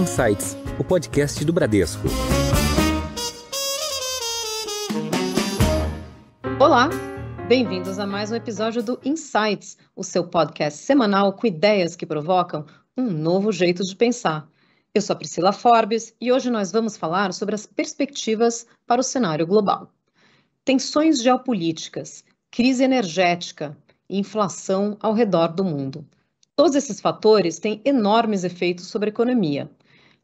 Insights, o podcast do Bradesco. Olá, bem-vindos a mais um episódio do Insights, o seu podcast semanal com ideias que provocam um novo jeito de pensar. Eu sou a Priscila Forbes e hoje nós vamos falar sobre as perspectivas para o cenário global. Tensões geopolíticas, crise energética e inflação ao redor do mundo. Todos esses fatores têm enormes efeitos sobre a economia.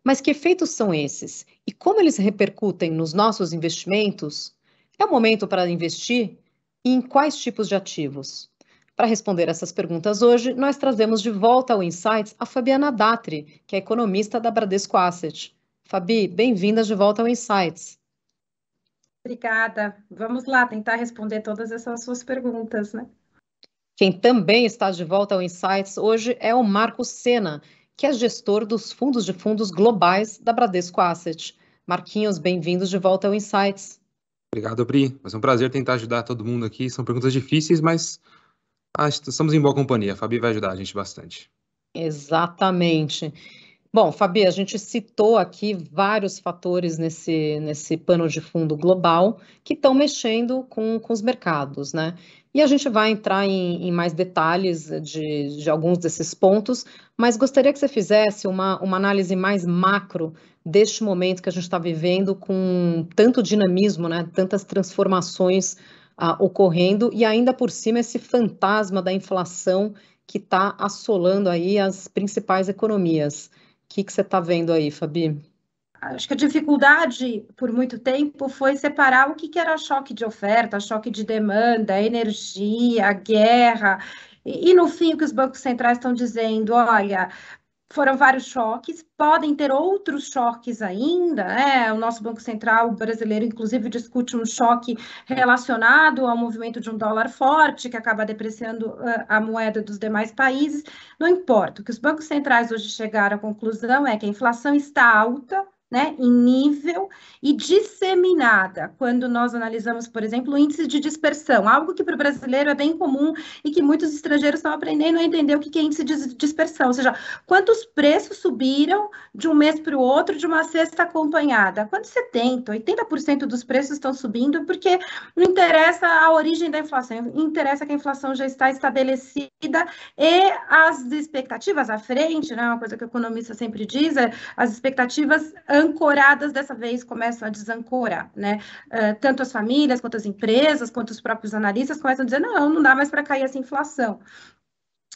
Mas que efeitos são esses e como eles repercutem nos nossos investimentos? É o momento para investir e em quais tipos de ativos? Para responder essas perguntas hoje, nós trazemos de volta ao Insights a Fabiana Datri, que é economista da Bradesco Asset. Fabi, bem-vinda de volta ao Insights. Obrigada. Vamos lá tentar responder todas essas suas perguntas, né? Quem também está de volta ao Insights hoje é o Marco Sena, que é gestor dos fundos de fundos globais da Bradesco Asset. Marquinhos, bem-vindos de volta ao Insights. Obrigado, Pri. Mas é um prazer tentar ajudar todo mundo aqui. São perguntas difíceis, mas estamos em boa companhia. A Fabi vai ajudar a gente bastante. Exatamente. Bom, Fabi, a gente citou aqui vários fatores nesse, nesse pano de fundo global que estão mexendo com, com os mercados, né? E a gente vai entrar em, em mais detalhes de, de alguns desses pontos, mas gostaria que você fizesse uma, uma análise mais macro deste momento que a gente está vivendo com tanto dinamismo, né? Tantas transformações ah, ocorrendo e ainda por cima esse fantasma da inflação que está assolando aí as principais economias que, que você está vendo aí, Fabi? Acho que a dificuldade por muito tempo foi separar o que, que era choque de oferta, choque de demanda, energia, guerra. E, e no fim, o que os bancos centrais estão dizendo? Olha, foram vários choques, podem ter outros choques ainda, né? O nosso Banco Central brasileiro, inclusive, discute um choque relacionado ao movimento de um dólar forte, que acaba depreciando ah, a moeda dos demais países. Não importa, o que os bancos centrais hoje chegaram à conclusão é que a inflação está alta, né, em nível e disseminada, quando nós analisamos, por exemplo, o índice de dispersão, algo que para o brasileiro é bem comum e que muitos estrangeiros estão aprendendo a entender o que é índice de dispersão, ou seja, quantos preços subiram de um mês para o outro de uma cesta acompanhada. Quando 70%, 80% dos preços estão subindo, porque não interessa a origem da inflação, interessa que a inflação já está estabelecida e as expectativas à frente, né, uma coisa que o economista sempre diz, é, as expectativas ancoradas dessa vez começam a desancorar, né? Uh, tanto as famílias, quanto as empresas, quanto os próprios analistas começam a dizer, não, não dá mais para cair essa inflação.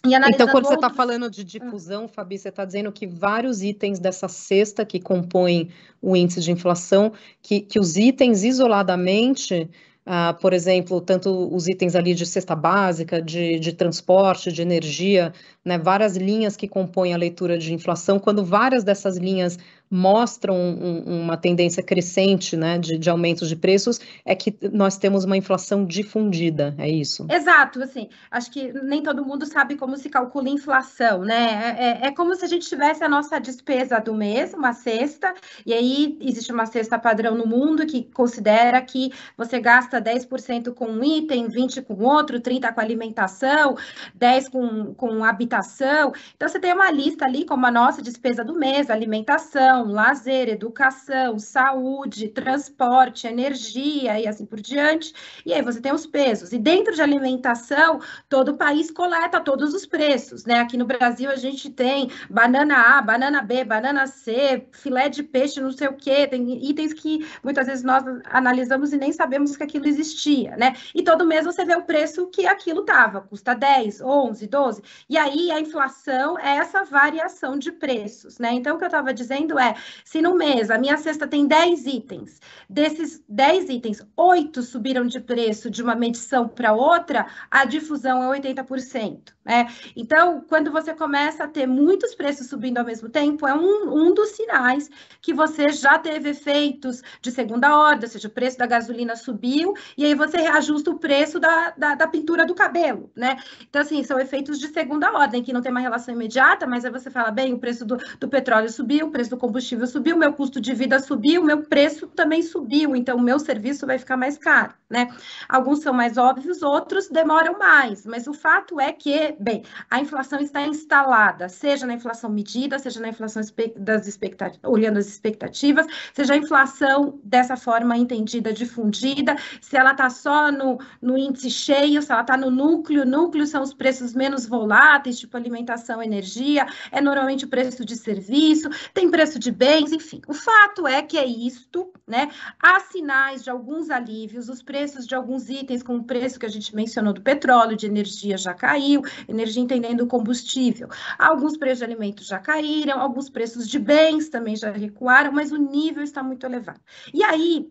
então, quando tá outros... você está falando de ah. difusão, Fabi, você está dizendo que vários itens dessa cesta que compõem o índice de inflação, que, que os itens isoladamente Uh, por exemplo, tanto os itens ali de cesta básica, de, de transporte, de energia, né, várias linhas que compõem a leitura de inflação, quando várias dessas linhas mostram um, um, uma tendência crescente né, de, de aumentos de preços, é que nós temos uma inflação difundida, é isso? Exato, assim, acho que nem todo mundo sabe como se calcula inflação, né? É, é, é como se a gente tivesse a nossa despesa do mês, uma cesta, e aí existe uma cesta padrão no mundo que considera que você gasta 10% com um item, 20% com outro, 30% com alimentação, 10% com, com habitação. Então, você tem uma lista ali, como a nossa despesa do mês, alimentação, alimentação, lazer, educação, saúde, transporte, energia e assim por diante. E aí você tem os pesos. E dentro de alimentação, todo o país coleta todos os preços, né? Aqui no Brasil a gente tem banana A, banana B, banana C, filé de peixe, não sei o quê, tem itens que muitas vezes nós analisamos e nem sabemos que aquilo existia, né? E todo mês você vê o preço que aquilo tava, custa 10, 11, 12. E aí a inflação é essa variação de preços, né? Então o que eu estava dizendo é é, se no mês a minha cesta tem 10 itens, desses 10 itens, 8 subiram de preço de uma medição para outra, a difusão é 80%. Né? Então, quando você começa a ter muitos preços subindo ao mesmo tempo, é um, um dos sinais que você já teve efeitos de segunda ordem, ou seja, o preço da gasolina subiu, e aí você reajusta o preço da, da, da pintura do cabelo, né? Então, assim, são efeitos de segunda ordem, que não tem uma relação imediata, mas aí você fala, bem, o preço do, do petróleo subiu, o preço do combustível combustível subiu, meu custo de vida subiu, meu preço também subiu, então o meu serviço vai ficar mais caro, né? Alguns são mais óbvios, outros demoram mais, mas o fato é que, bem, a inflação está instalada, seja na inflação medida, seja na inflação das expectativas, olhando as expectativas, seja a inflação dessa forma entendida, difundida, se ela está só no, no índice cheio, se ela está no núcleo, núcleo são os preços menos voláteis, tipo alimentação, energia, é normalmente o preço de serviço, tem preço de de bens, enfim. O fato é que é isto, né? Há sinais de alguns alívios, os preços de alguns itens, como o preço que a gente mencionou do petróleo, de energia já caiu, energia entendendo combustível. Alguns preços de alimentos já caíram, alguns preços de bens também já recuaram, mas o nível está muito elevado. E aí,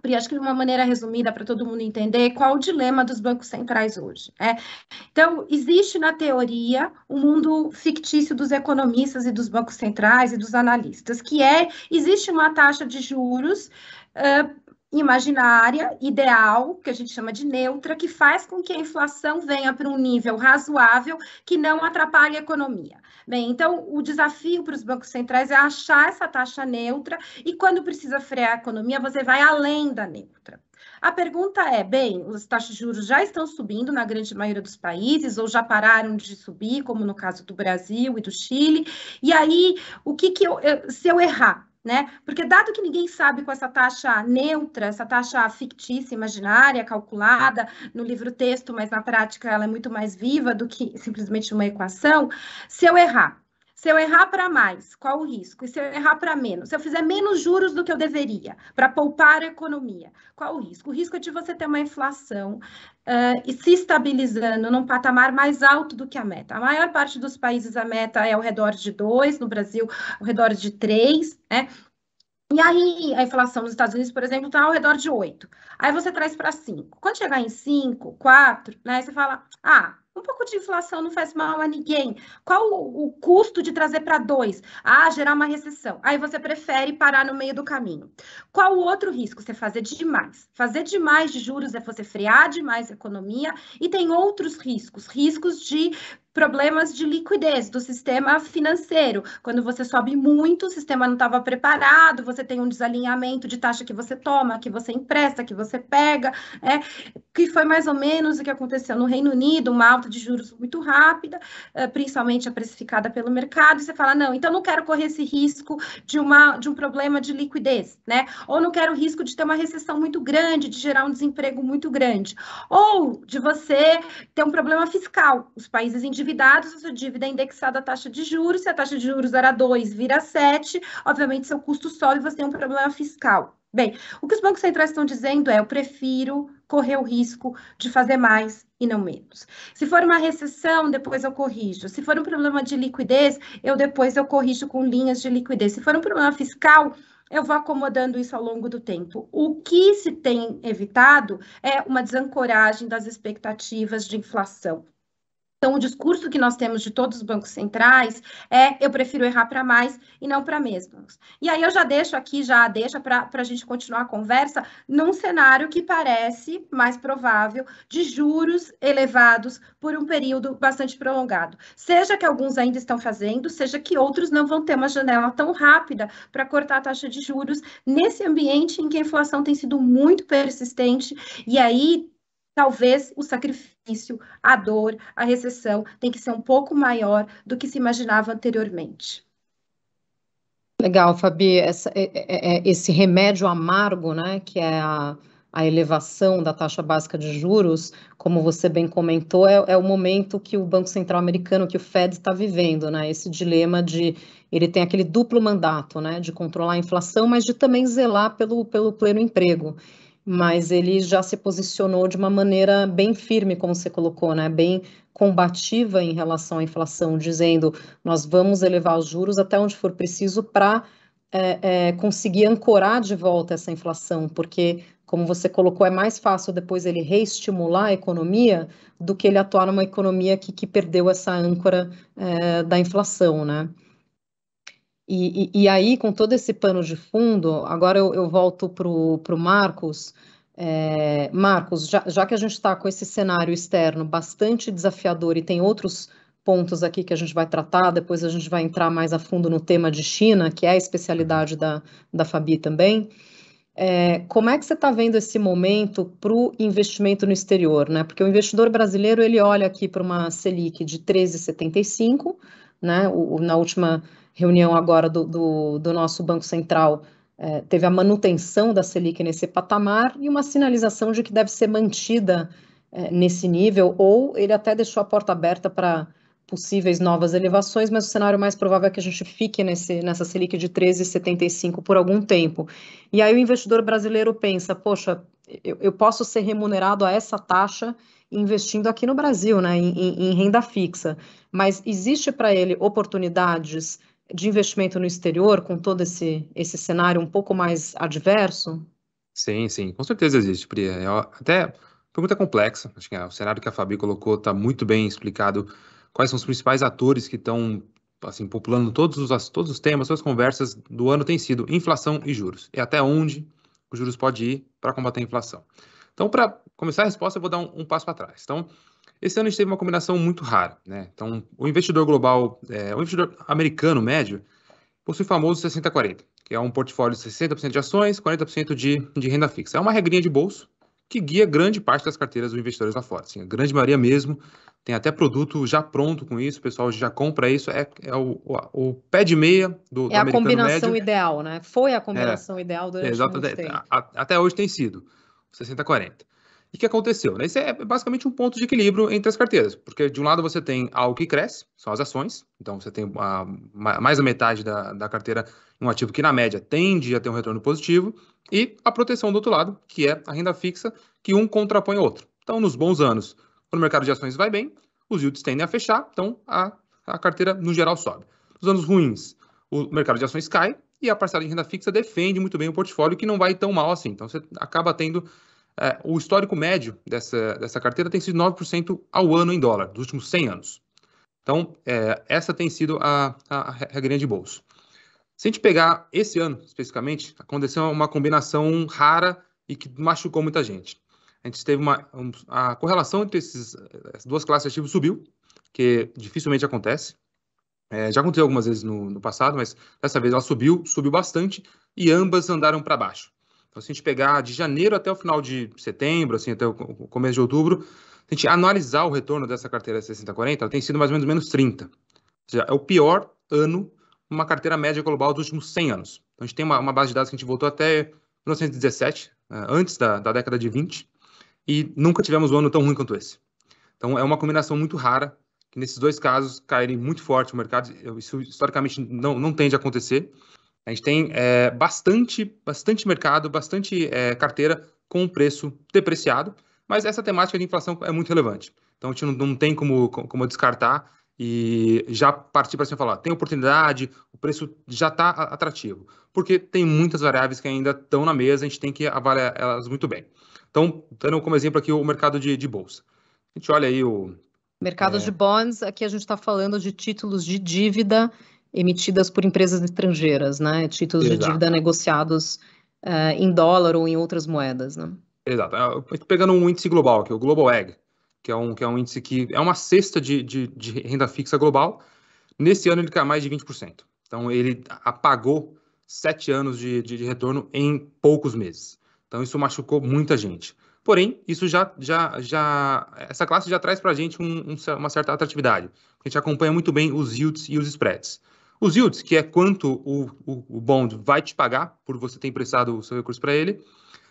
Pri, acho que de uma maneira resumida para todo mundo entender qual o dilema dos bancos centrais hoje. Né? Então, existe na teoria um mundo fictício dos economistas e dos bancos centrais e dos analistas, que é existe uma taxa de juros uh, imaginária, ideal, que a gente chama de neutra, que faz com que a inflação venha para um nível razoável que não atrapalhe a economia. Bem, então o desafio para os bancos centrais é achar essa taxa neutra e quando precisa frear a economia, você vai além da neutra. A pergunta é: bem, os taxas de juros já estão subindo na grande maioria dos países, ou já pararam de subir, como no caso do Brasil e do Chile. E aí, o que, que eu, se eu errar? né? Porque dado que ninguém sabe com essa taxa neutra, essa taxa fictícia, imaginária, calculada no livro texto, mas na prática ela é muito mais viva do que simplesmente uma equação, se eu errar se eu errar para mais, qual o risco? E se eu errar para menos? Se eu fizer menos juros do que eu deveria para poupar a economia, qual o risco? O risco é de você ter uma inflação uh, e se estabilizando num patamar mais alto do que a meta. A maior parte dos países a meta é ao redor de 2, no Brasil, ao redor de 3, né? E aí, a inflação nos Estados Unidos, por exemplo, está ao redor de 8. Aí você traz para 5. Quando chegar em 5, 4, né, você fala: ah, um pouco de inflação não faz mal a ninguém. Qual o, o custo de trazer para 2? Ah, gerar uma recessão. Aí você prefere parar no meio do caminho. Qual o outro risco? Você fazer demais. Fazer demais de juros é você frear demais a economia e tem outros riscos, riscos de problemas de liquidez do sistema financeiro. Quando você sobe muito, o sistema não estava preparado, você tem um desalinhamento de taxa que você toma, que você empresta, que você você pega, né? que foi mais ou menos o que aconteceu no Reino Unido, uma alta de juros muito rápida, eh, principalmente a precificada pelo mercado, e você fala, não, então não quero correr esse risco de, uma, de um problema de liquidez, né? Ou não quero o risco de ter uma recessão muito grande, de gerar um desemprego muito grande, ou de você ter um problema fiscal. Os países endividados, a sua dívida é indexada à taxa de juros, se a taxa de juros era 2, vira 7, obviamente seu custo sobe, você tem um problema fiscal. Bem, o que os bancos centrais estão dizendo é: eu prefiro correr o risco de fazer mais e não menos. Se for uma recessão, depois eu corrijo. Se for um problema de liquidez, eu depois eu corrijo com linhas de liquidez. Se for um problema fiscal, eu vou acomodando isso ao longo do tempo. O que se tem evitado é uma desancoragem das expectativas de inflação. Então, o discurso que nós temos de todos os bancos centrais é eu prefiro errar para mais e não para menos. E aí eu já deixo aqui, já deixa para a gente continuar a conversa, num cenário que parece mais provável de juros elevados por um período bastante prolongado. Seja que alguns ainda estão fazendo, seja que outros não vão ter uma janela tão rápida para cortar a taxa de juros nesse ambiente em que a inflação tem sido muito persistente. E aí talvez o sacrifício, a dor, a recessão tem que ser um pouco maior do que se imaginava anteriormente. Legal, Fabi, Essa, é, é, é, esse remédio amargo, né, que é a, a, elevação da taxa básica de juros, como você bem comentou, é, é o momento que o Banco Central Americano, que o Fed está vivendo, né, esse dilema de ele tem aquele duplo mandato, né, de controlar a inflação, mas de também zelar pelo, pelo pleno emprego mas ele já se posicionou de uma maneira bem firme, como você colocou, né? Bem combativa em relação à inflação, dizendo nós vamos elevar os juros até onde for preciso para é, eh, é, eh, conseguir ancorar de volta essa inflação, porque como você colocou, é mais fácil depois ele reestimular a economia do que ele atuar numa economia que, que perdeu essa âncora é, da inflação, né? E, e, e, aí, com todo esse pano de fundo, agora eu, eu volto para o Marcos. É, Marcos, já, já, que a gente está com esse cenário externo bastante desafiador e tem outros pontos aqui que a gente vai tratar, depois a gente vai entrar mais a fundo no tema de China, que é a especialidade da, da Fabi também. É, como é que você está vendo esse momento para o investimento no exterior? Né? Porque o investidor brasileiro ele olha aqui para uma Selic de 13,75, né? O, na última reunião agora do, do, do nosso Banco Central é, teve a manutenção da Selic nesse patamar e uma sinalização de que deve ser mantida é, nesse nível, ou ele até deixou a porta aberta para possíveis novas elevações, mas o cenário mais provável é que a gente fique nesse, nessa Selic de 13,75 por algum tempo. E aí o investidor brasileiro pensa, poxa, eu, eu posso ser remunerado a essa taxa investindo aqui no Brasil, né, em, em renda fixa, mas existe para ele oportunidades de investimento no exterior, com todo esse, esse cenário um pouco mais adverso? Sim, sim, com certeza existe, Pri. Eu, é, até pergunta é complexa. Acho que é, o cenário que a Fabi colocou está muito bem explicado. Quais são os principais atores que estão assim populando todos os todos os temas, todas as conversas do ano tem sido inflação e juros. E até onde os juros podem ir para combater a inflação. Então, para começar a resposta, eu vou dar um, um passo para trás. Então, esse ano a gente teve uma combinação muito rara. Né? Então, o investidor global, é, o investidor americano médio, possui o famoso 60-40, que é um portfólio de 60% de ações, 40% de, de renda fixa. É uma regrinha de bolso que guia grande parte das carteiras dos investidores lá fora. Assim, a grande maioria mesmo tem até produto já pronto com isso, o pessoal já compra isso, é, é o, o, o, pé de meia do, é americano médio. É a combinação ideal, né? Foi a é, combinação é, ideal durante é, exato, até, até hoje tem sido, 60-40. E o que aconteceu? Né? Isso é basicamente um ponto de equilíbrio entre as carteiras, porque de um lado você tem algo que cresce, são as ações, então você tem a, mais da metade da, da carteira um ativo que, na média, tende a ter um retorno positivo, e a proteção do outro lado, que é a renda fixa, que um contrapõe o outro. Então, nos bons anos, quando o mercado de ações vai bem, os yields tendem a fechar, então a, a carteira, no geral, sobe. Nos anos ruins, o mercado de ações cai, e a parcela de renda fixa defende muito bem o portfólio, que não vai tão mal assim. Então, você acaba tendo é, o histórico médio dessa, dessa carteira tem sido 9% ao ano em dólar, dos últimos 100 anos. Então, é, essa tem sido a, a regrinha de bolso. Se a gente pegar esse ano, especificamente, aconteceu uma combinação rara e que machucou muita gente. A gente teve uma... a correlação entre esses, essas duas classes de ativos subiu, que dificilmente acontece. É, já aconteceu algumas vezes no, no passado, mas dessa vez ela subiu, subiu bastante, e ambas andaram para baixo. Então, se a gente pegar de janeiro até o final de setembro, assim, até o começo de outubro, a gente analisar o retorno dessa carteira 60-40, ela tem sido mais ou menos menos 30. Ou seja, é o pior ano uma carteira média global dos últimos 100 anos. Então, a gente tem uma, uma base de dados que a gente voltou até 1917, eh, antes da, da década de 20, e nunca tivemos um ano tão ruim quanto esse. Então, é uma combinação muito rara que nesses dois casos caírem muito forte o mercado, isso historicamente não, não tende a acontecer. A gente tem é, bastante, bastante mercado, bastante é, carteira com preço depreciado, mas essa temática de inflação é muito relevante. Então a gente não, não tem como, como descartar e já partir para cima falar, tem oportunidade, o preço já está atrativo, porque tem muitas variáveis que ainda estão na mesa, a gente tem que avaliar elas muito bem. Então, dando como exemplo aqui o mercado de, de bolsa. A gente olha aí o Mercados é. de bonds, aqui a gente está falando de títulos de dívida emitidas por empresas estrangeiras, né? Títulos Exato. de dívida negociados uh, em dólar ou em outras moedas, né? Exato. É, pegando um índice global aqui, o Global Ag, que é um, que é um índice que é uma cesta de, de, de renda fixa global. Nesse ano ele cai mais de 20%. Então ele apagou sete anos de, de, de, retorno em poucos meses. Então isso machucou muita gente. Porém, isso já, já, já essa classe já traz para a gente um, um, uma certa atratividade. A gente acompanha muito bem os yields e os spreads. Os yields, que é quanto o, o, o bond vai te pagar por você ter emprestado o seu recurso para ele,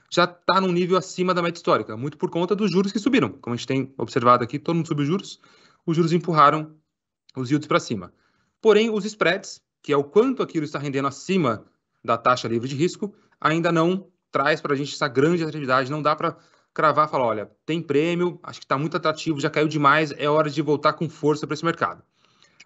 já está num nível acima da média histórica, muito por conta dos juros que subiram. Como a gente tem observado aqui, todo mundo subiu os juros, os juros empurraram os yields para cima. Porém, os spreads, que é o quanto aquilo está rendendo acima da taxa livre de risco, ainda não traz para a gente essa grande atratividade, não dá para cravar e falar, olha, tem prêmio, acho que está muito atrativo, já caiu demais, é hora de voltar com força para esse mercado.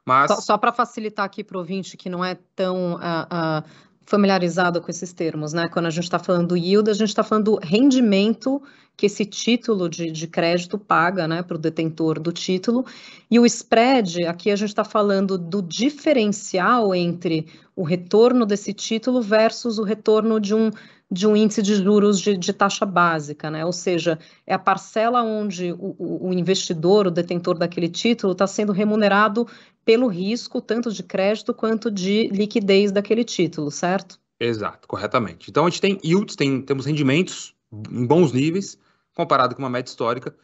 Mas... Só, só para facilitar aqui para o ouvinte que não é tão uh, uh, familiarizado com esses termos, né? Quando a gente está falando do yield, a gente está falando do rendimento que esse título de, de crédito paga né, para o detentor do título. E o spread, aqui a gente está falando do diferencial entre o retorno desse título versus o retorno de um, de um índice de juros de, de taxa básica, né? Ou seja, é a parcela onde o, o investidor, o detentor daquele título, está sendo remunerado pelo risco tanto de crédito quanto de liquidez daquele título, certo? Exato, corretamente. Então a gente tem yields, tem, temos rendimentos em bons níveis, comparado com uma média histórica,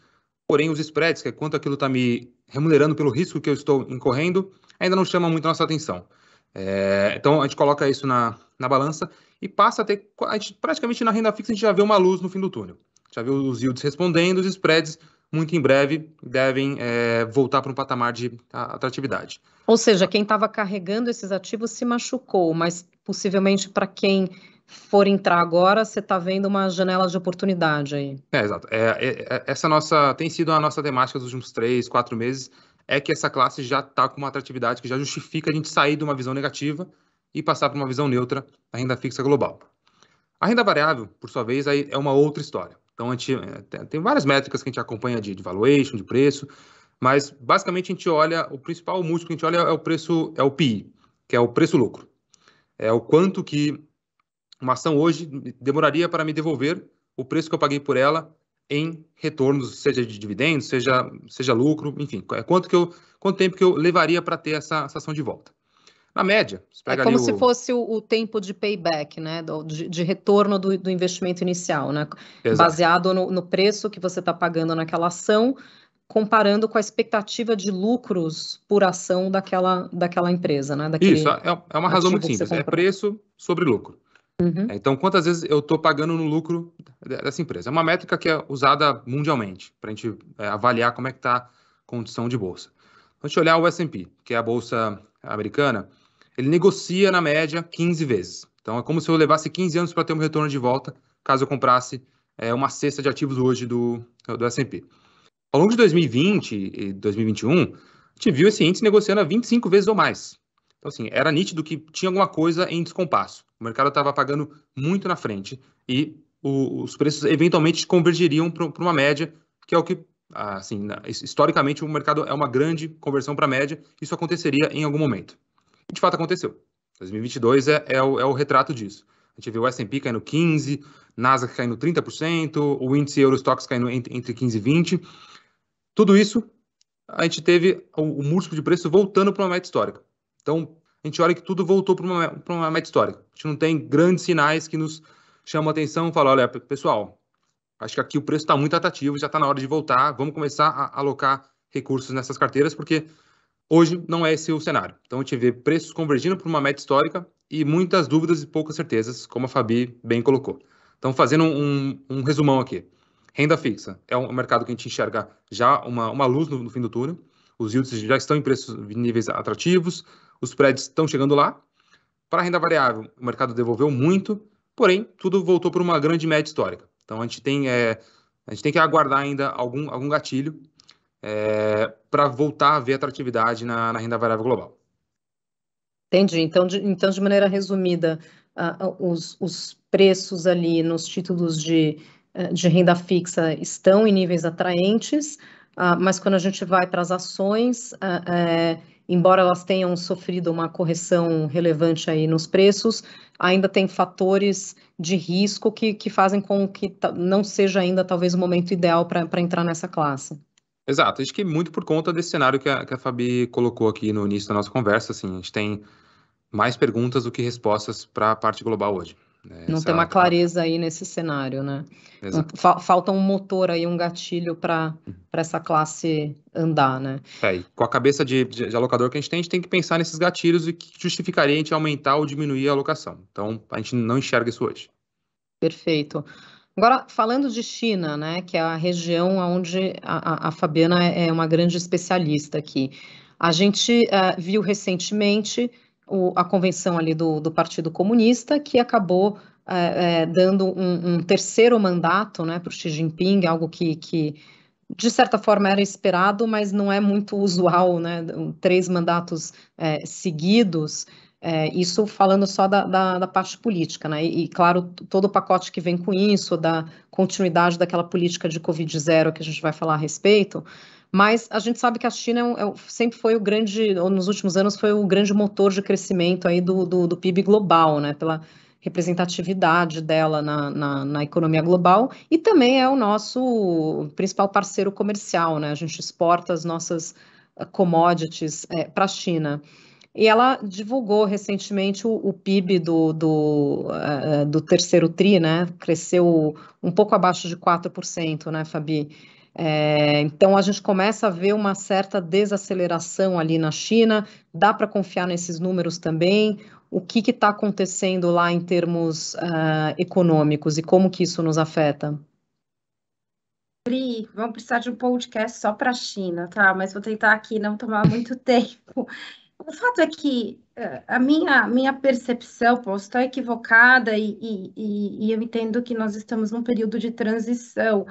porém os spreads, que é quanto aquilo está me remunerando pelo risco que eu estou incorrendo, ainda não chama muito a nossa atenção. É, então a gente coloca isso na, na balança e passa a ter, a gente, praticamente na renda fixa a gente já vê uma luz no fim do túnel. Já vê os yields respondendo, os spreads muito em breve devem é, voltar para um patamar de atratividade. Ou seja, quem estava carregando esses ativos se machucou, mas possivelmente para quem for entrar agora, você está vendo uma janela de oportunidade aí. É, exato. É, é, é, essa nossa tem sido a nossa temática dos últimos três, quatro meses, é que essa classe já está com uma atratividade que já justifica a gente sair de uma visão negativa e passar para uma visão neutra da renda fixa global. A renda variável, por sua vez, aí é uma outra história. Então, a gente, eh, tem várias métricas que a gente acompanha de, de valuation, de preço, mas basicamente a gente olha, o principal músculo que a gente olha é o preço, é o PI, que é o preço-lucro. É o quanto que uma ação hoje demoraria para me devolver o preço que eu paguei por ela em retornos, seja de dividendos, seja, seja lucro, enfim, é quanto, que eu, quanto tempo que eu levaria para ter essa, essa ação de volta a média. é como se o... fosse o, o, tempo de payback, né? Do, de, de, retorno do, do, investimento inicial, né? Exato. Baseado no, no, preço que você está pagando naquela ação, comparando com a expectativa de lucros por ação daquela, daquela empresa, né? Daquele Isso, é, é uma razão muito simples. É preço sobre lucro. Uhum. É, então, quantas vezes eu estou pagando no lucro dessa empresa? É uma métrica que é usada mundialmente para a gente é, avaliar como é que está a condição de bolsa. Então, a gente olhar o S&P, que é a bolsa americana, ele negocia na média 15 vezes. Então é como se eu levasse 15 anos para ter um retorno de volta, caso eu comprasse é, uma cesta de ativos hoje do, do S&P. Ao longo de 2020 e 2021, a gente viu esse índice negociando a 25 vezes ou mais. Então, assim, era nítido que tinha alguma coisa em descompasso. O mercado estava pagando muito na frente e o, os preços eventualmente convergiriam para uma média, que é o que, assim, historicamente, o mercado é uma grande conversão para média. Isso aconteceria em algum momento. E de fato aconteceu. 2022 é, é, o, é o retrato disso. A gente viu o S&P caindo 15%, Nasdaq caindo 30%, o índice Eurostox caindo entre, entre 15% e 20%. Tudo isso, a gente teve o, o múltiplo de preço voltando para uma meta histórica. Então, a gente olha que tudo voltou para uma, uma meta histórica. A gente não tem grandes sinais que nos chamam a atenção e falam, olha, pessoal, acho que aqui o preço está muito atrativo, já está na hora de voltar, vamos começar a alocar recursos nessas carteiras, porque Hoje não é esse o cenário. Então a gente vê preços convergindo para uma meta histórica e muitas dúvidas e poucas certezas, como a Fabi bem colocou. Então, fazendo um, um resumão aqui. Renda fixa é um mercado que a gente enxerga já uma, uma luz no, no fim do túnel. Os yields já estão em preços níveis atrativos, os prédios estão chegando lá. Para a renda variável, o mercado devolveu muito, porém, tudo voltou para uma grande média histórica. Então, a gente tem, é, a gente tem que aguardar ainda algum, algum gatilho é, para voltar a ver atratividade na, na, renda variável global. Entendi. Então, de, então, de maneira resumida, uh, os, os preços ali nos títulos de, é, de renda fixa estão em níveis atraentes, ah, mas quando a gente vai para as ações, ah, é, embora elas tenham sofrido uma correção relevante aí nos preços, ainda tem fatores de risco que, que fazem com que não seja ainda talvez o momento ideal para entrar nessa classe. Exato, acho que muito por conta desse cenário que a, que a Fabi colocou aqui no início da nossa conversa, assim, a gente tem mais perguntas do que respostas para a parte global hoje. Né? Não Essa... tem uma é clareza aí nesse cenário, né? Exato. Falta um motor aí, um gatilho para uhum. essa classe andar, né? É, com a cabeça de, de, de, alocador que a gente tem, a gente tem que pensar nesses gatilhos e que justificaria a gente aumentar ou diminuir a alocação. Então, a gente não enxerga isso hoje. Perfeito. Agora, falando de China, né, que é a região onde a, a Fabiana é uma grande especialista aqui, a gente uh, viu recentemente o, a convenção ali do, do, Partido Comunista, que acabou uh, uh, dando um, um, terceiro mandato né, para o Xi Jinping, algo que, que, de certa forma era esperado, mas não é muito usual, né, três mandatos seguidos. É, isso falando só da, da, da parte política, né? E, e, claro, todo o pacote que vem com isso, da continuidade daquela política de Covid zero que a gente vai falar a respeito. Mas a gente sabe que a China é um, é, sempre foi o grande, ou nos últimos anos, foi o grande motor de crescimento aí do, do, do PIB global, né? Pela representatividade dela na, na, na, economia global e também é o nosso principal parceiro comercial, né? A gente exporta as nossas eh, commodities é, eh, para a China. E ela divulgou recentemente o, o PIB do, do, uh, do, terceiro TRI, né? Cresceu um pouco abaixo de 4%, né, Fabi? É, então a gente começa a ver uma certa desaceleração ali na China. Dá para confiar nesses números também? O que está acontecendo lá em termos uh, econômicos e como que isso nos afeta? Pri, vamos precisar de um podcast só para a China, tá? Mas vou tentar aqui não tomar muito tempo. O fato é que eh, a minha, minha percepção, posso estar equivocada, e, e, e eu entendo que nós estamos num período de transição,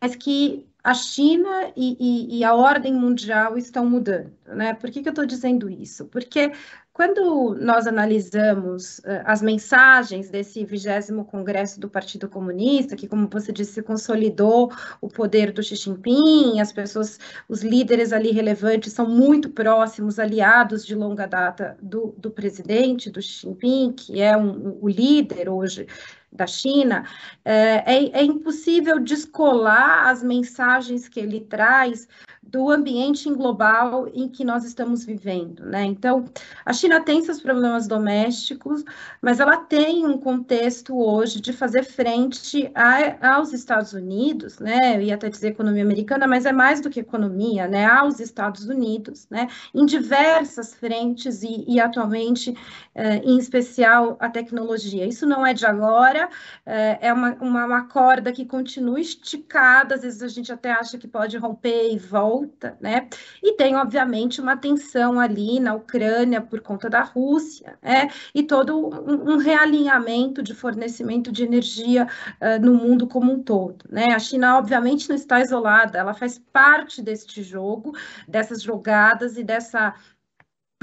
mas que a China e, e, e, a ordem mundial estão mudando, né? Por que, que eu estou dizendo isso? Porque quando nós analisamos eh, as mensagens desse vigésimo congresso do Partido Comunista, que como você disse consolidou o poder do Xi Jinping, as pessoas, os líderes ali relevantes são muito próximos, aliados de longa data do, do presidente do Xi Jinping, que é um, o líder hoje da China, eh, é, é impossível descolar as mensagens que ele traz do ambiente global em que nós estamos vivendo, né? Então, a China tem seus problemas domésticos, mas ela tem um contexto hoje de fazer frente a, aos Estados Unidos, né? Eu ia até dizer economia americana, mas é mais do que economia, né? Aos Estados Unidos, né? Em diversas frentes e, e atualmente, eh, em especial, a tecnologia. Isso não é de agora, eh, é uma, uma, uma corda que continua esticada, às vezes a gente até acha que pode romper e volta, volta, né? E tem, obviamente, uma tensão ali na Ucrânia por conta da Rússia, né? E todo um, um realinhamento de fornecimento de energia uh, no mundo como um todo, né? A China, obviamente, não está isolada, ela faz parte deste jogo, dessas jogadas e dessa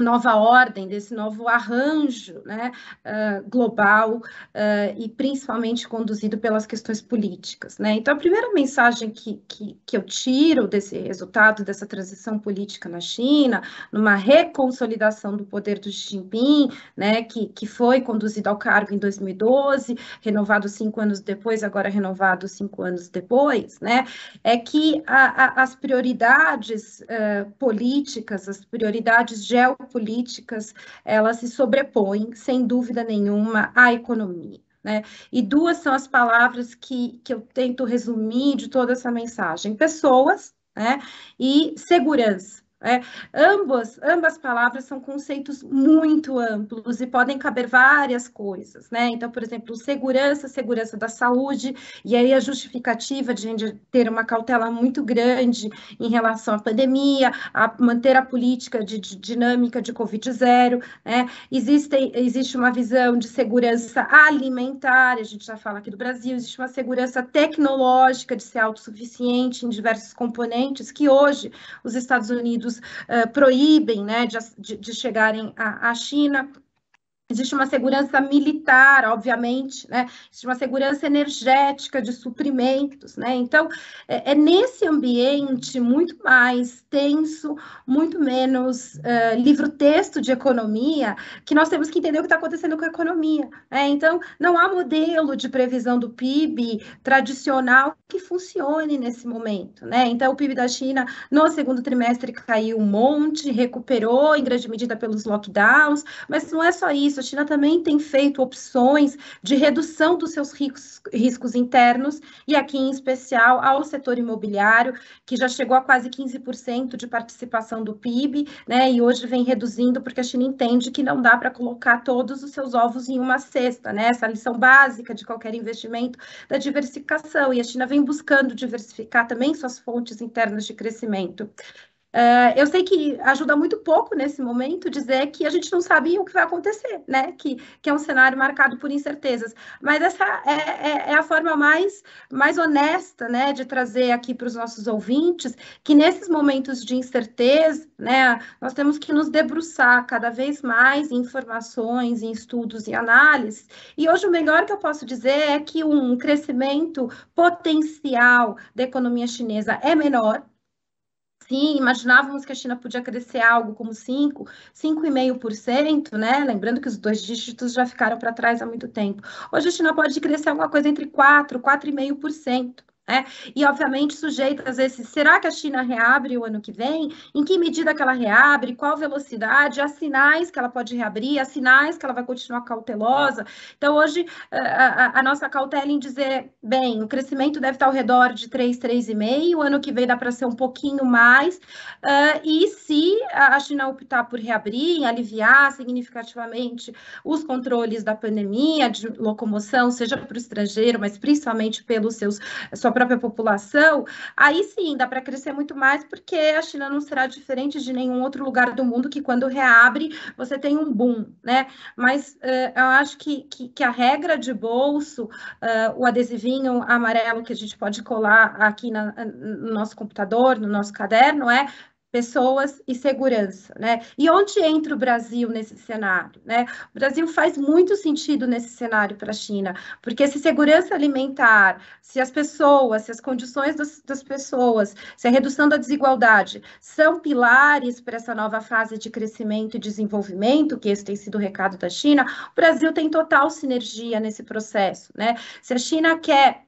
nova ordem, desse novo arranjo né, uh, global uh, e principalmente conduzido pelas questões políticas. Né? Então, a primeira mensagem que, que, que, eu tiro desse resultado dessa transição política na China, numa reconsolidação do poder do Xi Jinping, né, que, que foi conduzido ao cargo em 2012, renovado cinco anos depois, agora renovado cinco anos depois, né, é que a, a, as prioridades uh, políticas, as prioridades geopolíticas, políticas, elas se sobrepõem, sem dúvida nenhuma, à economia. Né? E duas são as palavras que, que eu tento resumir de toda essa mensagem: pessoas né? e segurança. É, ambas, ambas palavras são conceitos muito amplos e podem caber várias coisas, né? Então, por exemplo, segurança, segurança da saúde, e aí a justificativa de a gente ter uma cautela muito grande em relação à pandemia, a manter a política de, de dinâmica de Covid zero, né? existe uma visão de segurança alimentar, a gente já fala aqui do Brasil, existe uma segurança tecnológica de ser autossuficiente em diversos componentes que hoje os Estados Unidos Unidos uh, eh, proíbem né, de, de, chegarem à, à China. Existe uma segurança militar, obviamente, né? existe uma segurança energética de suprimentos. Né? Então, é, é nesse ambiente muito mais tenso, muito menos uh, livro-texto de economia, que nós temos que entender o que está acontecendo com a economia. Né? Então, não há modelo de previsão do PIB tradicional que funcione nesse momento. Né? Então, o PIB da China, no segundo trimestre, caiu um monte, recuperou em grande medida pelos lockdowns, mas não é só isso isso, a China também tem feito opções de redução dos seus riscos, riscos internos, e aqui em especial ao setor imobiliário, que já chegou a quase 15% de participação do PIB, né? E hoje vem reduzindo, porque a China entende que não dá para colocar todos os seus ovos em uma cesta, né? Essa lição básica de qualquer investimento da diversificação. E a China vem buscando diversificar também suas fontes internas de crescimento. Uh, eu sei que ajuda muito pouco nesse momento dizer que a gente não sabe o que vai acontecer, né? Que, que é um cenário marcado por incertezas. Mas essa é, é, é a forma mais, mais honesta, né, de trazer aqui para os nossos ouvintes que nesses momentos de incerteza, né, nós temos que nos debruçar cada vez mais em informações, em estudos e análises. E hoje o melhor que eu posso dizer é que um crescimento potencial da economia chinesa é menor assim, imaginávamos que a China podia crescer algo como 5, 5,5%, né? Lembrando que os dois dígitos já ficaram para trás há muito tempo. Hoje a China pode crescer alguma coisa entre 4, 4,5%. Né? e, obviamente, sujeitas a esse será que a China reabre o ano que vem? Em que medida que ela reabre? Qual velocidade? Há sinais que ela pode reabrir, há sinais que ela vai continuar cautelosa. Então, hoje, a, a nossa cautela em dizer, bem, o crescimento deve estar ao redor de 3, 3,5, o ano que vem dá para ser um pouquinho mais. Uh, e se a China optar por reabrir, aliviar significativamente os controles da pandemia, de locomoção, seja para o estrangeiro, mas principalmente pelos seus, sua própria população, aí sim dá para crescer muito mais, porque a China não será diferente de nenhum outro lugar do mundo que quando reabre você tem um boom, né? Mas uh, eu acho que, que, que, a regra de bolso, uh, o adesivinho amarelo que a gente pode colar aqui na, no nosso computador, no nosso caderno, é pessoas e segurança, né? E onde entra o Brasil nesse cenário, né? O Brasil faz muito sentido nesse cenário para a China, porque se segurança alimentar, se as pessoas, se as condições das, das pessoas, se a redução da desigualdade são pilares para essa nova fase de crescimento e desenvolvimento, que esse tem sido o recado da China, o Brasil tem total sinergia nesse processo, né? Se a China quer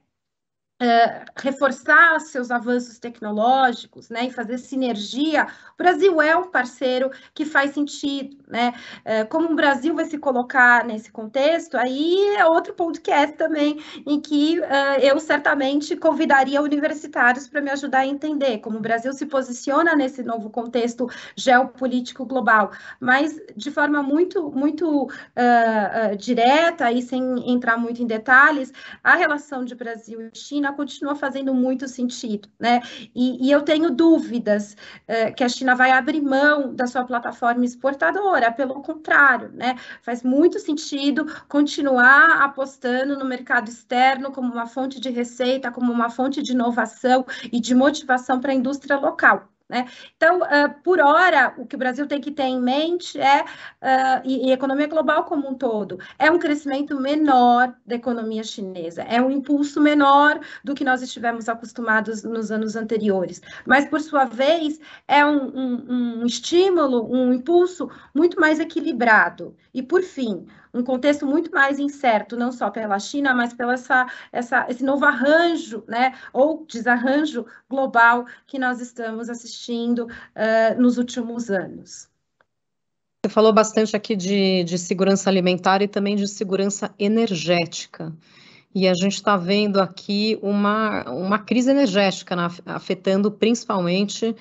eh, reforçar seus avanços tecnológicos, né, e fazer sinergia. O Brasil é um parceiro que faz sentido, né? É, como o Brasil vai se colocar nesse contexto, aí é outro ponto que é também em que é, eu certamente convidaria universitários para me ajudar a entender como o Brasil se posiciona nesse novo contexto geopolítico global, mas de forma muito, muito uh, direta e sem entrar muito em detalhes, a relação de Brasil e China China continua fazendo muito sentido, né? E, e eu tenho dúvidas é, que a China vai abrir mão da sua plataforma exportadora, pelo contrário, né? Faz muito sentido continuar apostando no mercado externo como uma fonte de receita, como uma fonte de inovação e de motivação para a indústria local. Né? Então, uh, por hora, o que o Brasil tem que ter em mente é, uh, e, e economia global como um todo, é um crescimento menor da economia chinesa, é um impulso menor do que nós estivemos acostumados nos anos anteriores. Mas, por sua vez, é um, um, um estímulo, um impulso muito mais equilibrado. E, por fim, um contexto muito mais incerto, não só pela China, mas pelo essa, essa, esse novo arranjo, né, ou desarranjo global que nós estamos assistindo uh, nos últimos anos. Você falou bastante aqui de, de segurança alimentar e também de segurança energética. E a gente está vendo aqui uma, uma crise energética afetando principalmente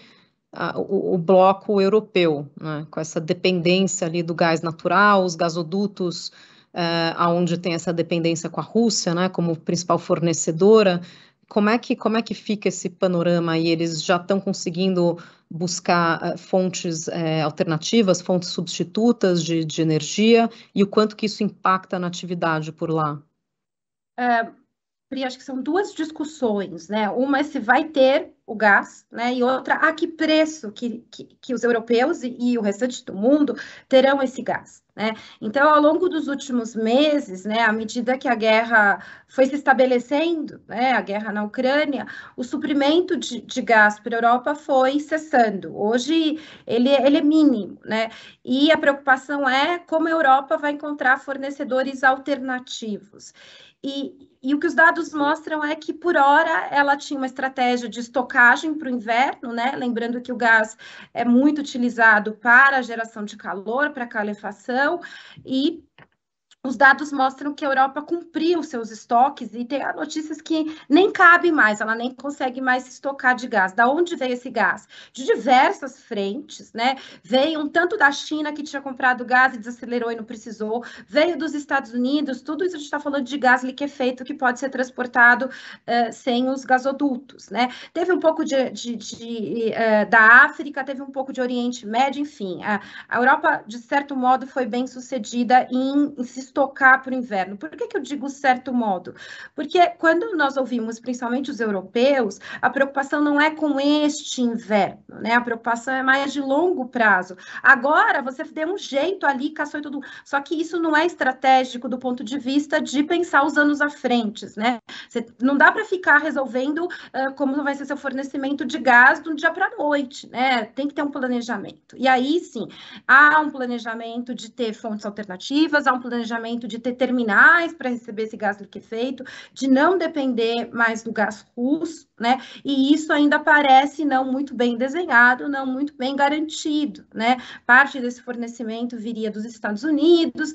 o, bloco europeu, né, com essa dependência ali do gás natural, os gasodutos, é, aonde tem essa dependência com a Rússia, né, como principal fornecedora, como é que como é que fica esse panorama e eles já estão conseguindo buscar eh, fontes é, alternativas, fontes substitutas de, de, energia e o quanto que isso impacta na atividade por lá? É, Pri, acho que são duas discussões, né? Uma é se vai ter o gás, né? E outra, a que preço que, que, que os europeus e, e, o restante do mundo terão esse gás, né? Então, ao longo dos últimos meses, né, à medida que a guerra foi se estabelecendo, né, a guerra na Ucrânia, o suprimento de, de gás para a Europa foi cessando. Hoje, ele, ele é mínimo, né? E a preocupação é como a Europa vai encontrar fornecedores alternativos. E, e o que os dados mostram é que, por hora, ela tinha uma estratégia de estocagem para o inverno, né? Lembrando que o gás é muito utilizado para a geração de calor, para a calefação, e os dados mostram que a Europa cumpriu seus estoques e tem notícias que nem cabe mais, ela nem consegue mais se estocar de gás. Da onde veio esse gás? De diversas frentes, né? Veio um tanto da China que tinha comprado gás e desacelerou e não precisou, veio dos Estados Unidos, tudo isso a gente está falando de gás liquefeito que pode ser transportado uh, sem os gasodutos, né? Teve um pouco de, de, de uh, da África, teve um pouco de Oriente Médio, enfim, a, a Europa, de certo modo, foi bem sucedida em, em se estocar para o inverno. Por que, que eu digo certo modo? Porque quando nós ouvimos, principalmente os europeus, a preocupação não é com este inverno, né? A preocupação é mais de longo prazo. Agora você deu um jeito ali, caçou e tudo. Só que isso não é estratégico do ponto de vista de pensar os anos à frente, né? Você, não dá para ficar resolvendo uh, como vai ser seu fornecimento de gás de um dia para a noite, né? Tem que ter um planejamento. E aí sim, há um planejamento de ter fontes alternativas, há um planejamento planejamento de ter terminais para receber esse gás liquefeito, de não depender mais do gás russo, né? E isso ainda parece não muito bem desenhado, não muito bem garantido, né? Parte desse fornecimento viria dos Estados Unidos,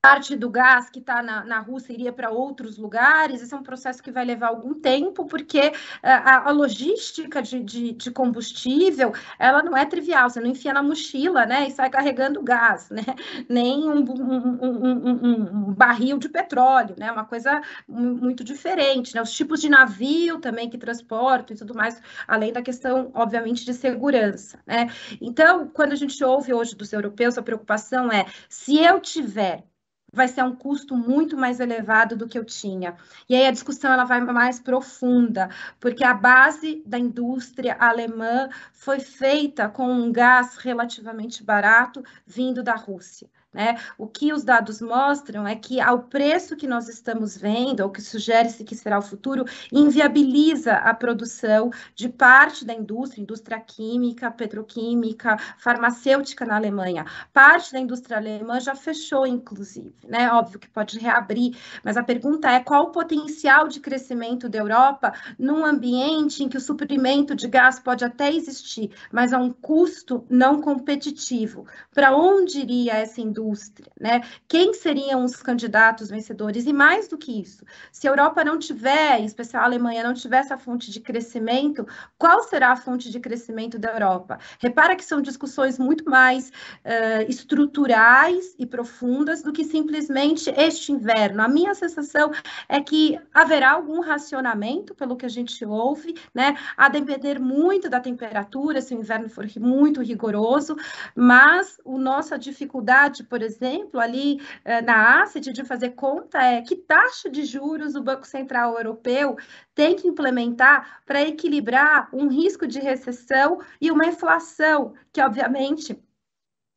parte do gás que está na, na, Rússia iria para outros lugares. Esse é um processo que vai levar algum tempo, porque eh, a, a logística de, de, de, combustível ela não é trivial. Você não enfia na mochila, né, e sai carregando gás, né? Nem um, um, um, um barril de petróleo, né? Uma coisa muito diferente, né? Os tipos de navio também que transportam e tudo mais, além da questão, obviamente, de segurança, né? Então, quando a gente ouve hoje dos europeus, a preocupação é se eu tiver vai ser um custo muito mais elevado do que eu tinha. E aí a discussão ela vai mais profunda, porque a base da indústria alemã foi feita com um gás relativamente barato vindo da Rússia. Né? O que os dados mostram é que, ao preço que nós estamos vendo, ou que sugere-se que será o futuro, inviabiliza a produção de parte da indústria, indústria química, petroquímica, farmacêutica na Alemanha. Parte da indústria alemã já fechou, inclusive, né? Óbvio que pode reabrir, mas a pergunta é qual o potencial de crescimento da Europa num ambiente em que o suprimento de gás pode até existir, mas a um custo não competitivo. Para onde iria essa indústria? indústria, né? Quem seriam os candidatos vencedores? E mais do que isso, se a Europa não tiver, em especial a Alemanha, não tiver essa fonte de crescimento, qual será a fonte de crescimento da Europa? Repara que são discussões muito mais uh, estruturais e profundas do que simplesmente este inverno. A minha sensação é que haverá algum racionamento, pelo que a gente ouve, né? A depender muito da temperatura, se o inverno for muito rigoroso, mas a nossa dificuldade por exemplo, ali eh, na ACET, de fazer conta é que taxa de juros o Banco Central Europeu tem que implementar para equilibrar um risco de recessão e uma inflação, que obviamente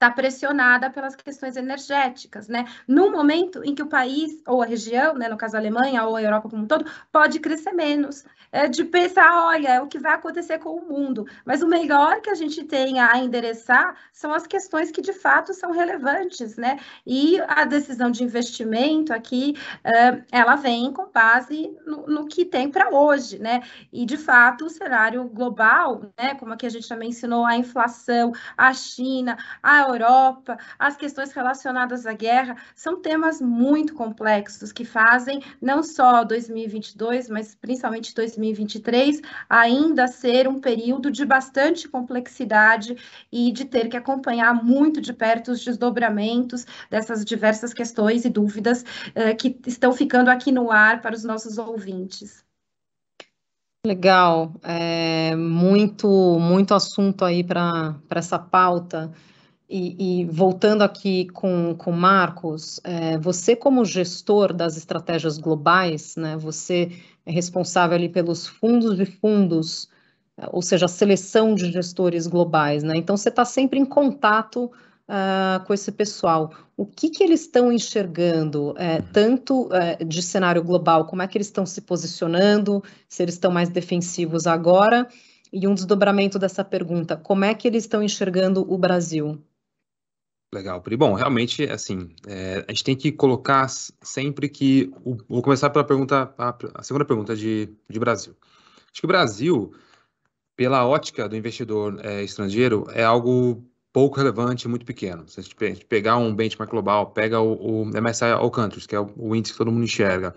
está pressionada pelas questões energéticas, né? Num momento em que o país ou a região, né, no caso a Alemanha ou a Europa como um todo, pode crescer menos, é, de pensar, olha, é o que vai acontecer com o mundo. Mas o melhor que a gente tem a endereçar são as questões que de fato são relevantes, né? E a decisão de investimento aqui, é, ela vem com base no, no que tem para hoje, né? E de fato o cenário global, né? Como aqui a gente também ensinou, a inflação, a China, a Europa, as questões relacionadas à guerra, são temas muito complexos que fazem não só 2022, mas principalmente 2023, ainda ser um período de bastante complexidade e de ter que acompanhar muito de perto os desdobramentos dessas diversas questões e dúvidas eh, que estão ficando aqui no ar para os nossos ouvintes. Legal, é, muito muito assunto aí para essa pauta. E, e, voltando aqui com o Marcos, é, você como gestor das estratégias globais, né, você é responsável ali pelos fundos de fundos, é, ou seja, a seleção de gestores globais, né? Então você está sempre em contato uh, com esse pessoal. O que, que eles estão enxergando, é, uhum. tanto é, de cenário global, como é que eles estão se posicionando, se eles estão mais defensivos agora? E um desdobramento dessa pergunta, como é que eles estão enxergando o Brasil? Legal, Pri. Bom, realmente, assim, é, a gente tem que colocar sempre que. O, vou começar pela pergunta, a, a, segunda pergunta de, de Brasil. Acho que o Brasil, pela ótica do investidor é, estrangeiro, é algo pouco relevante, muito pequeno. Se a gente pegar um benchmark global, pega o, o MSI All Countries, que é o, o, índice que todo mundo enxerga.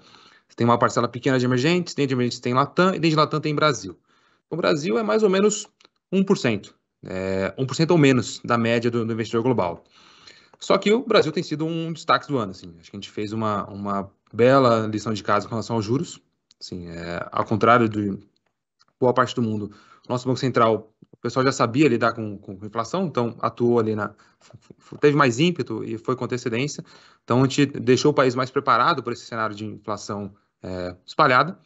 Você tem uma parcela pequena de emergentes, dentro de emergentes tem Latam, e dentro de Latam tem Brasil. Então, o Brasil é mais ou menos 1%, é, 1% ou menos da média do, do investidor global. Só que o Brasil tem sido um destaque do ano, assim. Acho que a gente fez uma, uma bela lição de casa com relação aos juros. Assim, é, ao contrário de boa parte do mundo, nosso Banco Central, o pessoal já sabia lidar com, com inflação, então atuou ali na. teve mais ímpeto e foi com antecedência. Então a gente deixou o país mais preparado para esse cenário de inflação é, espalhada.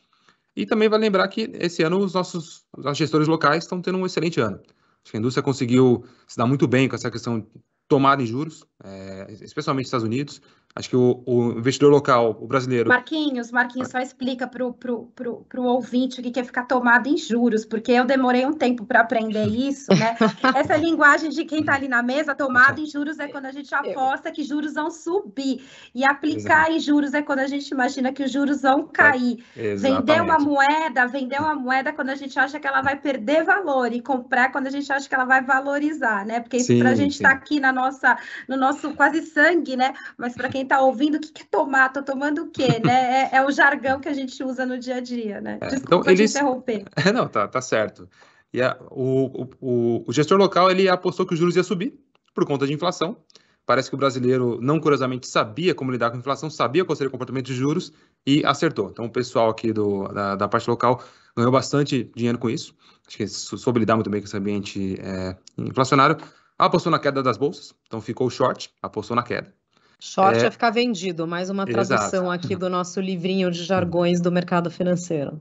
E também vai vale lembrar que esse ano os nossos os gestores locais estão tendo um excelente ano. Acho que a indústria conseguiu se dar muito bem com essa questão tomada em juros, é, especialmente nos Estados Unidos, Acho que o, o, investidor local, o brasileiro. Marquinhos, Marquinhos, ah. só explica para o pro, pro, pro ouvinte que quer é ficar tomado em juros, porque eu demorei um tempo para aprender isso, né? Essa linguagem de quem está ali na mesa, tomado em juros é quando a gente aposta que juros vão subir. E aplicar Exato. em juros é quando a gente imagina que os juros vão cair. Vender uma moeda, vender uma moeda quando a gente acha que ela vai perder valor e comprar quando a gente acha que ela vai valorizar, né? Porque isso para a gente está aqui na nossa, no nosso quase sangue, né? Mas para quem quem está ouvindo, o que, que é tomar? Tô tomando o quê, né? É, é, o jargão que a gente usa no dia a dia, né? É, Desculpa então, eles... interromper. É, não, tá, tá certo. E a, o, o, o gestor local ele apostou que os juros ia subir por conta de inflação. Parece que o brasileiro, não curiosamente, sabia como lidar com a inflação, sabia qual seria o comportamento de juros e acertou. Então, o pessoal aqui do, da, da parte local ganhou bastante dinheiro com isso. Acho que soube lidar muito bem com esse ambiente é, inflacionário. Apostou na queda das bolsas, então ficou short, apostou na queda. Short é, é ficar vendido, mais uma tradução exato. aqui do nosso livrinho de jargões do mercado financeiro.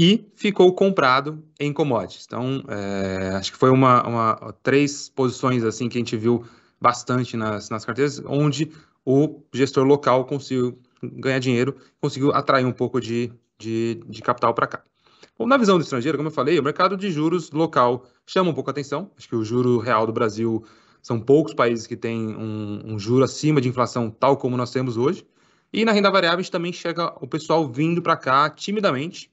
E ficou comprado em commodities. Então, é, acho que foi uma, uma, três posições assim que a gente viu bastante nas, nas carteiras, onde o gestor local conseguiu ganhar dinheiro, conseguiu atrair um pouco de, de, de capital para cá. Bom, na visão do estrangeiro, como eu falei, o mercado de juros local chama um pouco a atenção. Acho que o juro real do Brasil são poucos países que têm um, um juro acima de inflação, tal como nós temos hoje. E na renda variável, a gente também chega o pessoal vindo para cá timidamente,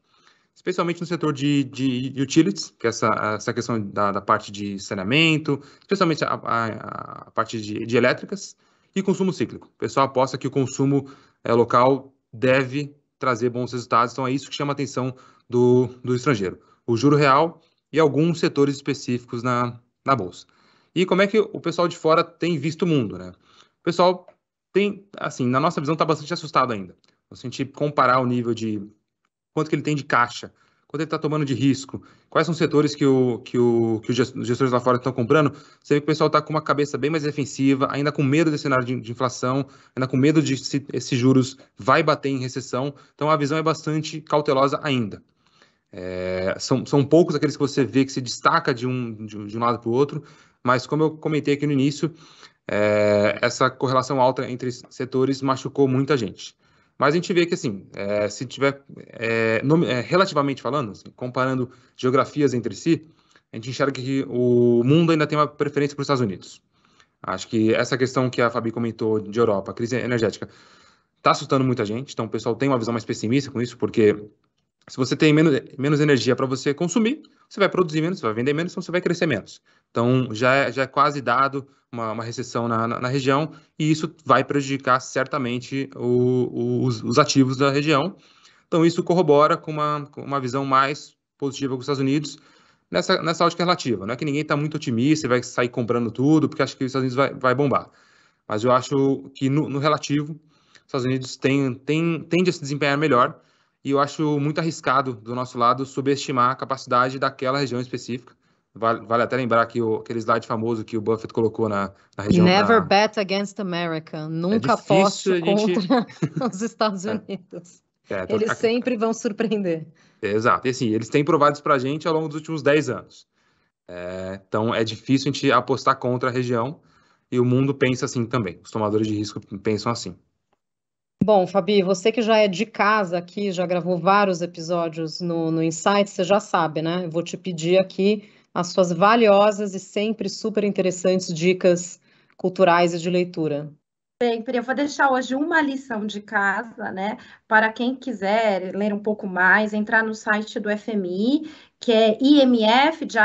especialmente no setor de, de utilities, que é essa, essa questão da, da parte de saneamento, especialmente a, a, a parte de, de, elétricas, e consumo cíclico. O pessoal aposta que o consumo é, local deve trazer bons resultados, então é isso que chama a atenção do, do estrangeiro. O juro real e alguns setores específicos na, na Bolsa. E como é que o pessoal de fora tem visto o mundo, né? O pessoal tem, assim, na nossa visão, está bastante assustado ainda. Se a gente comparar o nível de quanto que ele tem de caixa, quanto ele está tomando de risco, quais são os setores que, o, que, o, que os gestores lá fora estão comprando, você vê que o pessoal está com uma cabeça bem mais defensiva, ainda com medo desse cenário de, de inflação, ainda com medo de se esses juros vai bater em recessão, então a visão é bastante cautelosa ainda. É, são, são poucos aqueles que você vê que se destaca de um, de, de um lado para o outro, mas como eu comentei aqui no início, é, essa correlação alta entre setores machucou muita gente. Mas a gente vê que, assim, é, se tiver, é, é, relativamente falando, assim, comparando geografias entre si, a gente enxerga que o mundo ainda tem uma preferência para os Estados Unidos. Acho que essa questão que a Fabi comentou de Europa, crise energética, está assustando muita gente. Então, o pessoal tem uma visão mais pessimista com isso, porque se você tem menos, menos energia para você consumir, você vai produzir menos, você vai vender menos, então você vai crescer menos. Então já é, já é quase dado uma, uma recessão na, na, na, região e isso vai prejudicar certamente o, o, os, os, ativos da região. Então isso corrobora com uma, com uma visão mais positiva com os Estados Unidos nessa, nessa ótica relativa. Não é que ninguém está muito otimista e vai sair comprando tudo porque acha que os Estados Unidos vai, vai bombar. Mas eu acho que no, no relativo, os Estados Unidos tem, tem, tende a se desempenhar melhor e eu acho muito arriscado do nosso lado subestimar a capacidade daquela região específica. Vale, vale até lembrar que aquele slide famoso que o Buffett colocou na, na região. Never na... bet against America. Nunca é aposte gente... contra os Estados é. Unidos. É. É, tô... eles sempre vão surpreender. Exato. E assim, eles têm provado isso para a gente ao longo dos últimos 10 anos. É, então é difícil a gente apostar contra a região e o mundo pensa assim também. Os tomadores de risco pensam assim. Bom, Fabi, você que já é de casa aqui, já gravou vários episódios no, no Insight, você já sabe, né? Eu vou te pedir aqui as suas valiosas e sempre super interessantes dicas culturais e de leitura. Sempre. Eu vou deixar hoje uma lição de casa, né? Para quem quiser ler um pouco mais, entrar no site do FMI que é imf.org,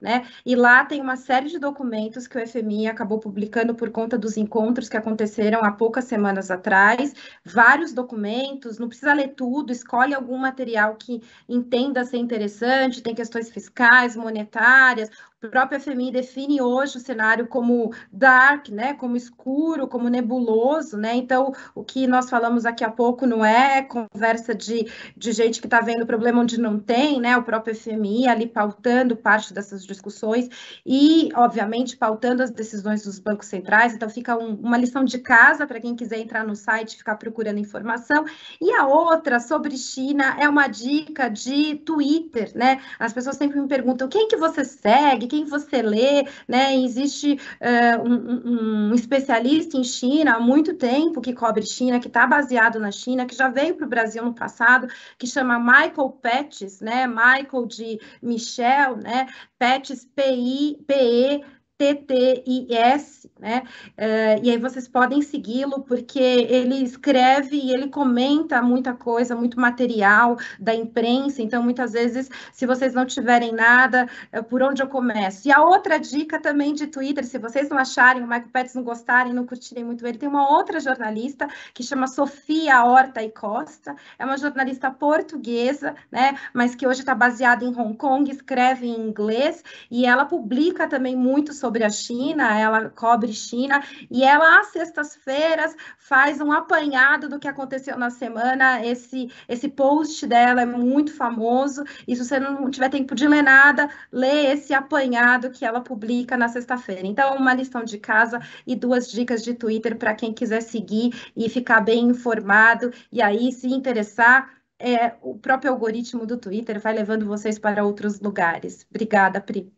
né? E lá tem uma série de documentos que o FMI acabou publicando por conta dos encontros que aconteceram há poucas semanas atrás, vários documentos, não precisa ler tudo, escolhe algum material que entenda ser interessante, tem questões fiscais, monetárias, o próprio FMI define hoje o cenário como dark, né, como escuro, como nebuloso, né? Então, o que nós falamos aqui há pouco não é conversa de, de gente que está vendo o problema onde não não tem, né, o próprio FMI ali pautando parte dessas discussões e, obviamente, pautando as decisões dos bancos centrais. Então, fica um, uma lição de casa para quem quiser entrar no site, ficar procurando informação. E a outra sobre China é uma dica de Twitter, né? As pessoas sempre me perguntam quem que você segue, quem você lê, né? E existe uh, um, um especialista em China há muito tempo que cobre China, que está baseado na China, que já veio para o Brasil no passado, que chama Michael Pett, PETs, né? Michael de Michel, né? PETs PI, PE TTIS, né? Uh, e aí vocês podem segui-lo, porque ele escreve e ele comenta muita coisa, muito material da imprensa. Então, muitas vezes, se vocês não tiverem nada, eh, por onde eu começo? E a outra dica também de Twitter, se vocês não acharem, o Michael Pets não gostarem, não curtirem muito ele, tem uma outra jornalista que chama Sofia Horta e Costa, é uma jornalista portuguesa, né? Mas que hoje está baseada em Hong Kong, escreve em inglês e ela publica também muito sobre sobre a China, ela cobre China, e ela às sextas-feiras faz um apanhado do que aconteceu na semana. Esse, esse post dela é muito famoso, e se você não tiver tempo de ler nada, lê esse apanhado que ela publica na sexta-feira. Então, uma lição de casa e duas dicas de Twitter para quem quiser seguir e ficar bem informado, e aí se interessar. É, o próprio algoritmo do Twitter vai levando vocês para outros lugares. Obrigada, Pri.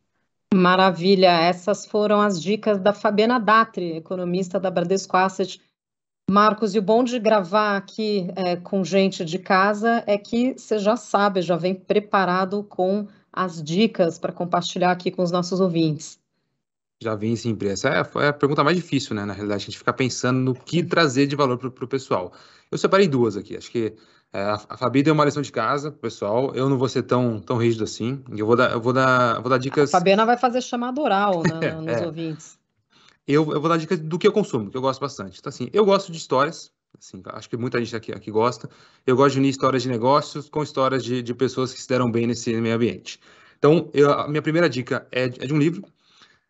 Maravilha, essas foram as dicas da Fabiana Datri, economista da Bradesco Asset. Marcos, e o bom de gravar aqui é, com gente de casa é que você já sabe, já vem preparado com as dicas para compartilhar aqui com os nossos ouvintes. Já vim sim, Essa é, é a pergunta mais difícil, né? Na realidade, a gente fica pensando no que trazer de valor para o pessoal. Eu separei duas aqui, acho que é, a Fabi deu uma lição de casa, pessoal. Eu não vou ser tão, tão rígido assim. Eu vou dar, eu vou dar, vou dar dicas. A Fabiana vai fazer chamada oral né, é, nos é. ouvintes. Eu, eu, vou dar dicas do que eu consumo, que eu gosto bastante. Então, assim, eu gosto de histórias. Assim, acho que muita gente aqui, aqui gosta. Eu gosto de unir histórias de negócios com histórias de, de pessoas que se deram bem nesse meio ambiente. Então, eu, a minha primeira dica é de, é de um livro.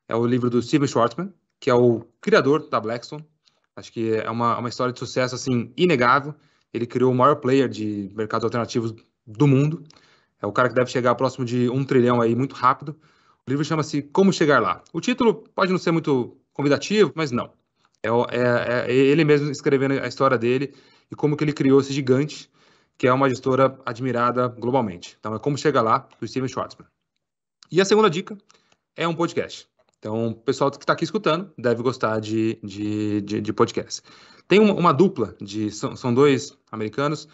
É o livro do Steven Schwartzman, que é o criador da Blackstone. Acho que é uma, uma história de sucesso assim inegável ele criou o maior player de mercados alternativos do mundo. É o cara que deve chegar próximo de um trilhão aí muito rápido. O livro chama-se Como Chegar Lá. O título pode não ser muito convidativo, mas não. É, é, é, é, ele mesmo escrevendo a história dele e como que ele criou esse gigante, que é uma gestora admirada globalmente. Então é Como Chegar Lá, do Steven Schwartzman. E a segunda dica é um podcast. Então, o pessoal que está aqui escutando deve gostar de, de, de, de podcast. Tem uma, uma, dupla, de são, são dois americanos,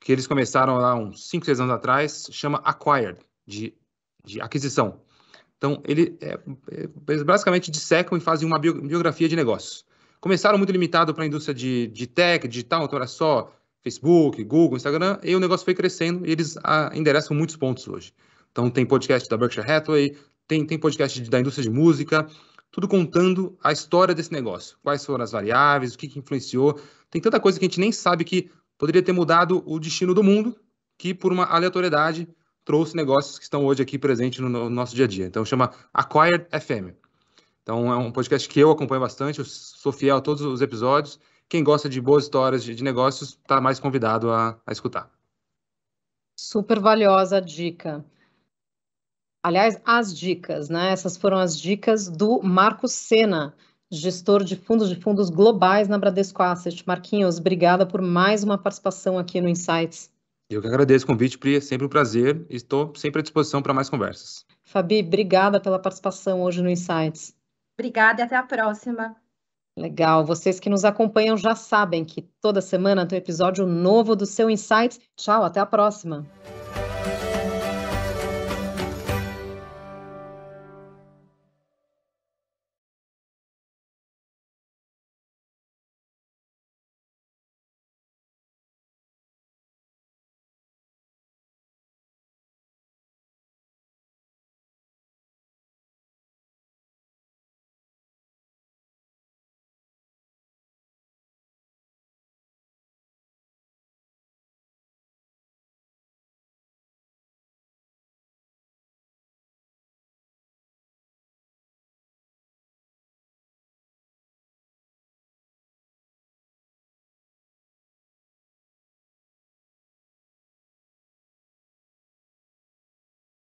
que eles começaram lá uns 5, 6 anos atrás, chama Acquired, de, de aquisição. Então, ele é, é, é basicamente dissecam e fazem uma biografia de negócios. Começaram muito limitado para a indústria de, de tech, digital, então era só Facebook, Google, Instagram, e o negócio foi crescendo e eles a, ah, endereçam muitos pontos hoje. Então, tem podcast da Berkshire Hathaway, tem, tem podcast da indústria de música, tudo contando a história desse negócio. Quais foram as variáveis, o que, que influenciou. Tem tanta coisa que a gente nem sabe que poderia ter mudado o destino do mundo, que por uma aleatoriedade trouxe negócios que estão hoje aqui presentes no, nosso dia a dia. Então chama Acquired FM. Então é um podcast que eu acompanho bastante, eu sou fiel a todos os episódios. Quem gosta de boas histórias de, de negócios está mais convidado a, a escutar. Super valiosa a dica aliás, as dicas, né? Essas foram as dicas do Marco Sena, gestor de fundos de fundos globais na Bradesco Asset. Marquinhos, obrigada por mais uma participação aqui no Insights. Eu que agradeço o convite, Pri, é sempre um prazer. Estou sempre à disposição para mais conversas. Fabi, obrigada pela participação hoje no Insights. Obrigada e até a próxima. Legal, vocês que nos acompanham já sabem que toda semana tem um episódio novo do seu Insights. Tchau, até a próxima.